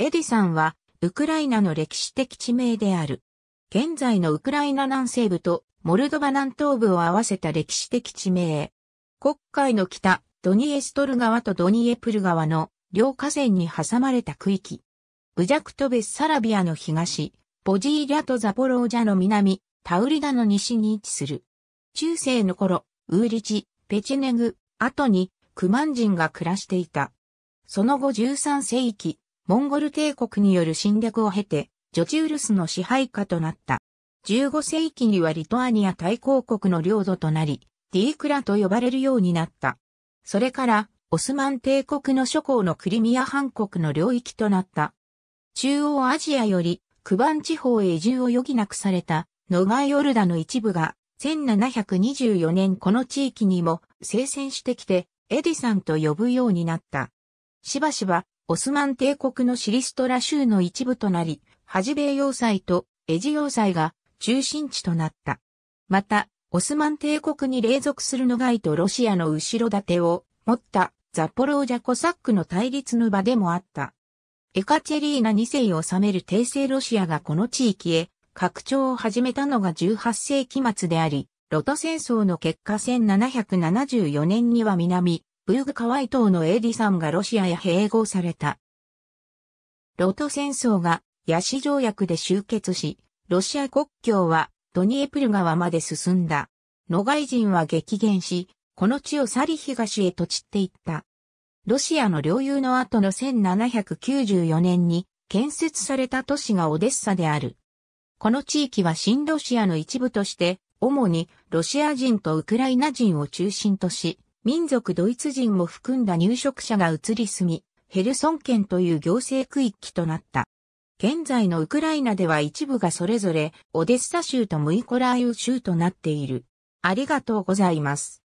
エディさんは、ウクライナの歴史的地名である。現在のウクライナ南西部とモルドバ南東部を合わせた歴史的地名。黒海の北、ドニエストル川とドニエプル川の両河川に挟まれた区域。ブジャクトベスサラビアの東、ボジーリャとザポロージャの南、タウリダの西に位置する。中世の頃、ウーリチ、ペチネグ、後にクマン人が暮らしていた。その後13世紀、モンゴル帝国による侵略を経て、ジョチウルスの支配下となった。15世紀にはリトアニア大公国の領土となり、ディークラと呼ばれるようになった。それから、オスマン帝国の諸侯のクリミア半国の領域となった。中央アジアより、クバン地方へ移住を余儀なくされた、ノガイオルダの一部が、1724年この地域にも、聖戦してきて、エディさんと呼ぶようになった。しばしば、オスマン帝国のシリストラ州の一部となり、ハジベイ要塞とエジ要塞が中心地となった。また、オスマン帝国に隷属するノガイとロシアの後ろ盾を持ったザポロージャコサックの対立の場でもあった。エカチェリーナ2世を治める帝政ロシアがこの地域へ拡張を始めたのが18世紀末であり、ロト戦争の結果1774年には南、ブーグワイ島のエディさんがロシアへ併合された。ロト戦争がヤシ条約で終結し、ロシア国境はドニエプル川まで進んだ。ノガイ人は激減し、この地を去り東へと散っていった。ロシアの領有の後の1794年に建設された都市がオデッサである。この地域は新ロシアの一部として、主にロシア人とウクライナ人を中心とし、民族ドイツ人も含んだ入植者が移り住み、ヘルソン県という行政区域となった。現在のウクライナでは一部がそれぞれオデッサ州とムイコラーユ州となっている。ありがとうございます。